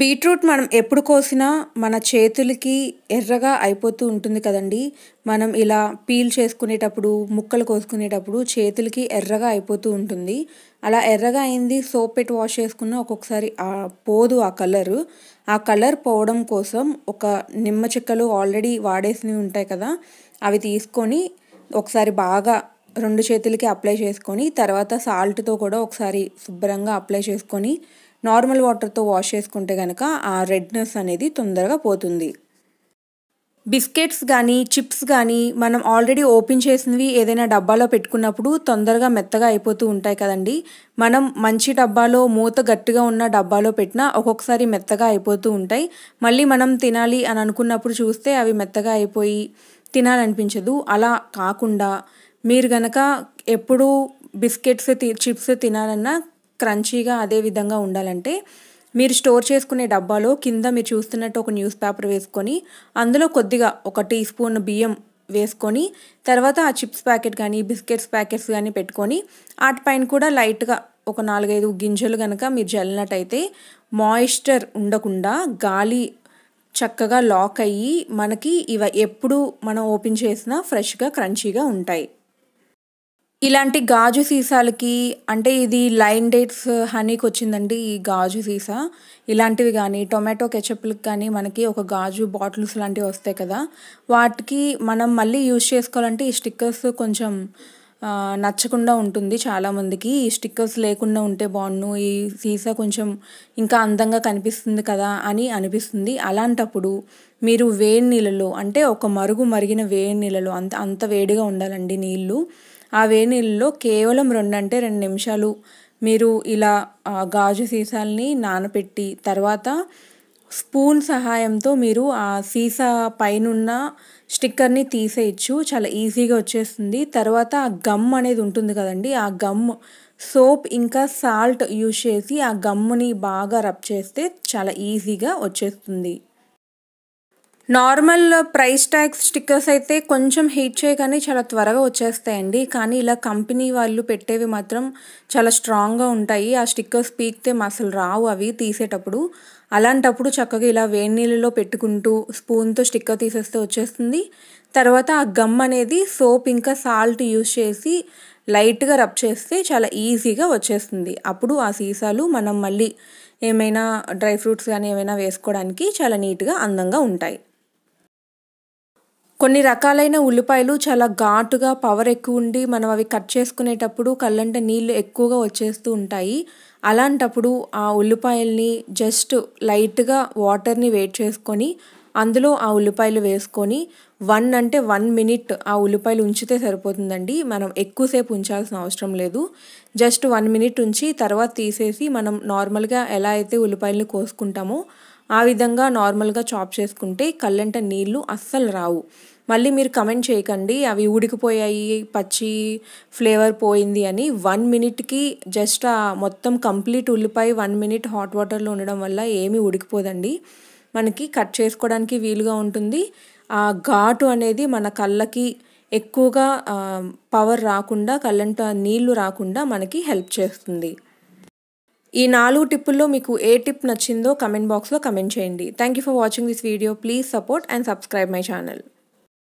beetroot మనం ఎప్పుడు కోసినా మన చేతులకి ఎర్రగా అయిపోతూ ఉంటుంది కదండి మనం ఇలా పీల్ చేసుకునేటప్పుడు ముక్కలు కోసుకునేటప్పుడు చేతులకి ఎర్రగా అయిపోతూ ఉంటుంది అలా ఎర్రగా అయింది సోప్ పెట్టి వాష్ చేసుకున్న ఒక్కొక్కసారి పోదు ఆ కలరు ఆ కలర్ పోవడం కోసం ఒక నిమ్మ చెక్కలు ఆల్రెడీ వాడేసినవి ఉంటాయి కదా అవి తీసుకొని ఒకసారి బాగా రెండు చేతులకి అప్లై చేసుకొని తర్వాత సాల్ట్తో కూడా ఒకసారి శుభ్రంగా అప్లై చేసుకొని నార్మల్ వాటర్తో వాష్ చేసుకుంటే కనుక ఆ రెడ్నెస్ అనేది తొందరగా పోతుంది బిస్కెట్స్ కానీ చిప్స్ కానీ మనం ఆల్రెడీ ఓపెన్ చేసినవి ఏదైనా డబ్బాలో పెట్టుకున్నప్పుడు తొందరగా మెత్తగా అయిపోతూ ఉంటాయి కదండి మనం మంచి డబ్బాలో మూత గట్టిగా ఉన్న డబ్బాలో పెట్టినా ఒక్కొక్కసారి మెత్తగా అయిపోతూ ఉంటాయి మళ్ళీ మనం తినాలి అని అనుకున్నప్పుడు చూస్తే అవి మెత్తగా అయిపోయి తినాలనిపించదు అలా కాకుండా మీరు గనక ఎప్పుడూ బిస్కెట్స్ చిప్స్ తినాలన్నా క్రంచీగా అదే విధంగా ఉండాలంటే మీరు స్టోర్ చేసుకునే డబ్బాలో కింద మీరు చూస్తున్నట్టు ఒక న్యూస్ పేపర్ వేసుకొని అందులో కొద్దిగా ఒక టీ స్పూన్ బియ్యం వేసుకొని తర్వాత ఆ చిప్స్ ప్యాకెట్ కానీ బిస్కెట్స్ ప్యాకెట్స్ కానీ పెట్టుకొని వాటిపైన కూడా లైట్గా ఒక నాలుగైదు గింజలు కనుక మీరు చల్లినట్టయితే మాయిశ్చర్ ఉండకుండా గాలి చక్కగా లాక్ అయ్యి మనకి ఇవి ఎప్పుడు మనం ఓపెన్ చేసినా ఫ్రెష్గా క్రంచీగా ఉంటాయి ఇలాంటి గాజు సీసాలకి అంటే ఇది లైన్ డేట్స్ హనీకి వచ్చిందండి ఈ గాజు సీసా ఇలాంటివి కానీ టొమాటో కెచప్లకి కానీ మనకి ఒక గాజు బాటిల్స్ లాంటివి వస్తాయి కదా వాటికి మనం మళ్ళీ యూజ్ చేసుకోవాలంటే ఈ స్టిక్కర్స్ కొంచెం నచ్చకుండా ఉంటుంది చాలామందికి ఈ స్టిక్కర్స్ లేకుండా ఉంటే బాగుండు ఈ సీసా కొంచెం ఇంకా అందంగా కనిపిస్తుంది కదా అని అనిపిస్తుంది అలాంటప్పుడు మీరు వేడి నీళ్ళలో అంటే ఒక మరుగు మరిగిన వేడి నీళ్ళలో అంత అంత వేడిగా ఉండాలండి నీళ్ళు ఆ వేడి నీళ్ళలో కేవలం రెండంటే రెండు నిమిషాలు మీరు ఇలా గాజు సీసాలని నానపెట్టి తర్వాత స్పూన్ సహాయంతో మీరు ఆ సీసా పైనున్న స్టిక్కర్ని తీసేయచ్చు చాలా ఈజీగా వచ్చేస్తుంది తర్వాత ఆ గమ్ అనేది ఉంటుంది కదండి ఆ గమ్ సోప్ ఇంకా సాల్ట్ యూజ్ చేసి ఆ గమ్ముని బాగా రబ్ చేస్తే చాలా ఈజీగా వచ్చేస్తుంది నార్మల్ ప్రైస్ ట్యాక్స్ స్టిక్కర్స్ అయితే కొంచెం హీట్ చేయగానే చాలా త్వరగా వచ్చేస్తాయండి కానీ ఇలా కంపెనీ వాళ్ళు పెట్టేవి మాత్రం చాలా స్ట్రాంగ్గా ఉంటాయి ఆ స్టిక్కర్స్ పీక్తే అసలు రావు అవి తీసేటప్పుడు అలాంటప్పుడు చక్కగా ఇలా వేడి నీళ్ళలో పెట్టుకుంటూ స్పూన్తో స్టిక్కర్ తీసేస్తే వచ్చేస్తుంది తర్వాత ఆ గమ్ అనేది సోప్ ఇంకా సాల్ట్ యూజ్ చేసి లైట్గా రబ్ చేస్తే చాలా ఈజీగా వచ్చేస్తుంది అప్పుడు ఆ సీసాలు మనం మళ్ళీ ఏమైనా డ్రై ఫ్రూట్స్ కానీ ఏమైనా వేసుకోవడానికి చాలా నీట్గా అందంగా ఉంటాయి కొన్ని రకాలైన ఉల్లిపాయలు చాలా ఘాటుగా పవర్ ఎక్కువ ఉండి మనం అవి కట్ చేసుకునేటప్పుడు కళ్ళంట నీళ్ళు ఎక్కువగా వచ్చేస్తూ ఉంటాయి అలాంటప్పుడు ఆ ఉల్లిపాయల్ని జస్ట్ లైట్గా వాటర్ని వేట్ చేసుకొని అందులో ఆ ఉల్లిపాయలు వేసుకొని వన్ అంటే వన్ మినిట్ ఆ ఉల్లిపాయలు ఉంచితే సరిపోతుందండి మనం ఎక్కువసేపు ఉంచాల్సిన అవసరం లేదు జస్ట్ వన్ మినిట్ ఉంచి తర్వాత తీసేసి మనం నార్మల్గా ఎలా అయితే ఉల్లిపాయలను కోసుకుంటామో ఆ విధంగా నార్మల్గా చాప్ చేసుకుంటే కళ్ళంట నీళ్లు అస్సలు రావు మళ్ళీ మీరు కమెంట్ చేయకండి అవి ఉడికిపోయాయి పచ్చి ఫ్లేవర్ పోయింది అని వన్ మినిట్కి జస్ట్ మొత్తం కంప్లీట్ ఉల్లిపాయ వన్ మినిట్ హాట్ వాటర్లో ఉండడం వల్ల ఏమీ ఉడికిపోదండి మనకి కట్ చేసుకోవడానికి వీలుగా ఉంటుంది ఆ ఘాటు అనేది మన కళ్ళకి ఎక్కువగా పవర్ రాకుండా కళ్ళంట నీళ్లు రాకుండా మనకి హెల్ప్ చేస్తుంది ఈ నాలుగు టిప్పుల్లో మీకు ఏ టిప్ నచ్చిందో కమెంట్ బాక్స్లో కమెంట్ చేయండి thank you for watching this video please support and subscribe my channel